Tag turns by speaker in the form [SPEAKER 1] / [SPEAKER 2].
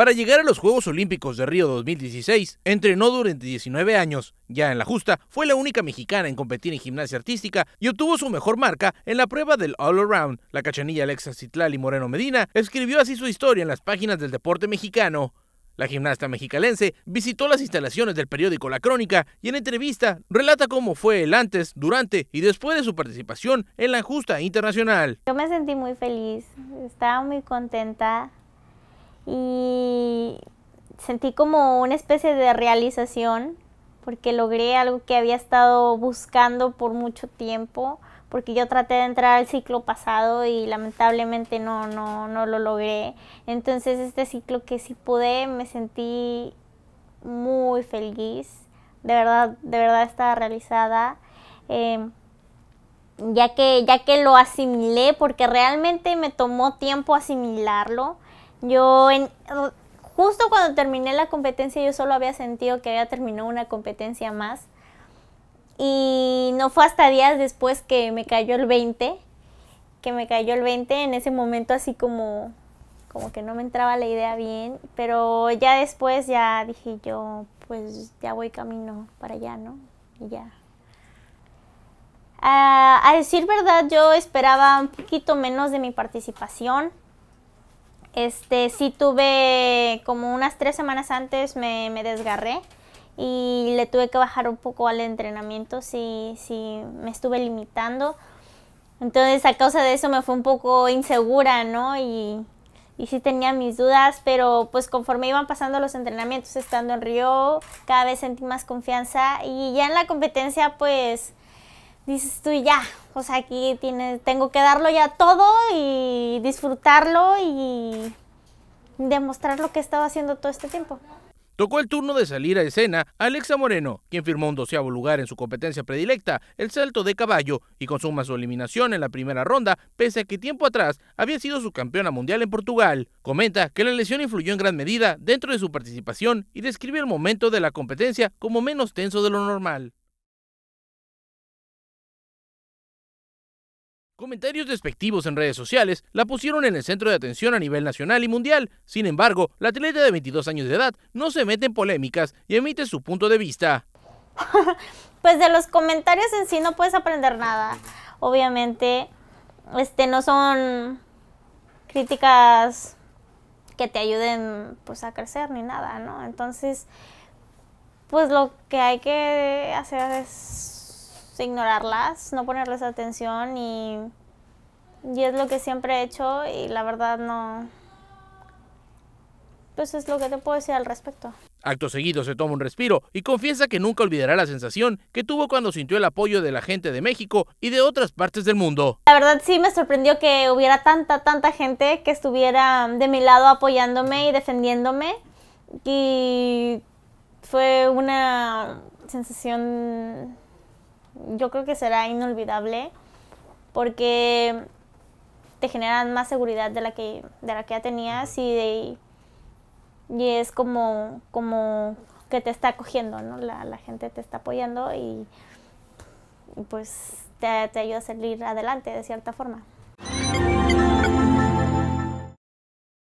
[SPEAKER 1] Para llegar a los Juegos Olímpicos de Río 2016, entrenó durante 19 años. Ya en la justa, fue la única mexicana en competir en gimnasia artística y obtuvo su mejor marca en la prueba del All Around. La cachanilla Alexa Citlali Moreno Medina escribió así su historia en las páginas del deporte mexicano. La gimnasta mexicalense visitó las instalaciones del periódico La Crónica y en entrevista relata cómo fue el antes, durante y después de su participación en la justa internacional.
[SPEAKER 2] Yo me sentí muy feliz, estaba muy contenta y sentí como una especie de realización porque logré algo que había estado buscando por mucho tiempo, porque yo traté de entrar al ciclo pasado y lamentablemente no, lo logré. Entonces este ciclo que sí pude, me sentí muy feliz, de verdad, de verdad estaba realizada. Em, ya ya que lo asimilé, porque realmente me tomó tiempo asimilarlo. Yo en, justo cuando terminé la competencia yo solo había sentido que había terminado una competencia más. Y no fue hasta días después que me cayó el 20, que me cayó el 20, en ese momento así como como que no me entraba la idea bien, pero ya después ya dije yo, pues ya voy camino para allá, ¿no? Y ya. Ah, a decir verdad, yo esperaba un poquito menos de mi participación. Este, sí tuve como unas tres semanas antes me, desgarré y le tuve que bajar un poco al entrenamiento, sí, sí, me estuve limitando. Entonces a causa de eso me fue un poco insegura, ¿no? Y, y sí tenía mis dudas, pero pues conforme iban pasando los entrenamientos estando en Río, cada vez sentí más confianza y ya en la competencia pues dices tú ya, o pues, sea, aquí tiene, tengo que darlo ya todo y disfrutarlo y demostrar lo que estaba haciendo todo este tiempo.
[SPEAKER 1] Tocó el turno de salir a escena Alexa Moreno, quien firmó un doceavo lugar en su competencia predilecta, el salto de caballo, y consuma su eliminación en la primera ronda, pese a que tiempo atrás había sido su campeona mundial en Portugal. Comenta que la lesión influyó en gran medida dentro de su participación y describe el momento de la competencia como menos tenso de lo normal. Comentarios despectivos en redes sociales la pusieron en el centro de atención a nivel nacional y mundial. Sin embargo, la atleta de 22 años de edad no se mete en polémicas y emite su punto de vista.
[SPEAKER 2] pues de los comentarios en sí no puedes aprender nada. Obviamente, este no son críticas que te ayuden pues a crecer ni nada, ¿no? Entonces, pues lo que hay que hacer es ignorarlas, no ponerles atención y, y es lo que siempre he hecho y la verdad no... Pues es lo que te puedo decir al respecto.
[SPEAKER 1] Acto seguido se toma un respiro y confiesa que nunca olvidará la sensación que tuvo cuando sintió el apoyo de la gente de México y de otras partes del mundo.
[SPEAKER 2] La verdad sí me sorprendió que hubiera tanta, tanta gente que estuviera de mi lado apoyándome y defendiéndome. Y fue una sensación yo creo que será inolvidable porque te generan más seguridad de la que, de la que ya tenías y, y es como, como que te está acogiendo, ¿no? La, gente te está apoyando y, pues te ayuda a salir adelante de cierta forma.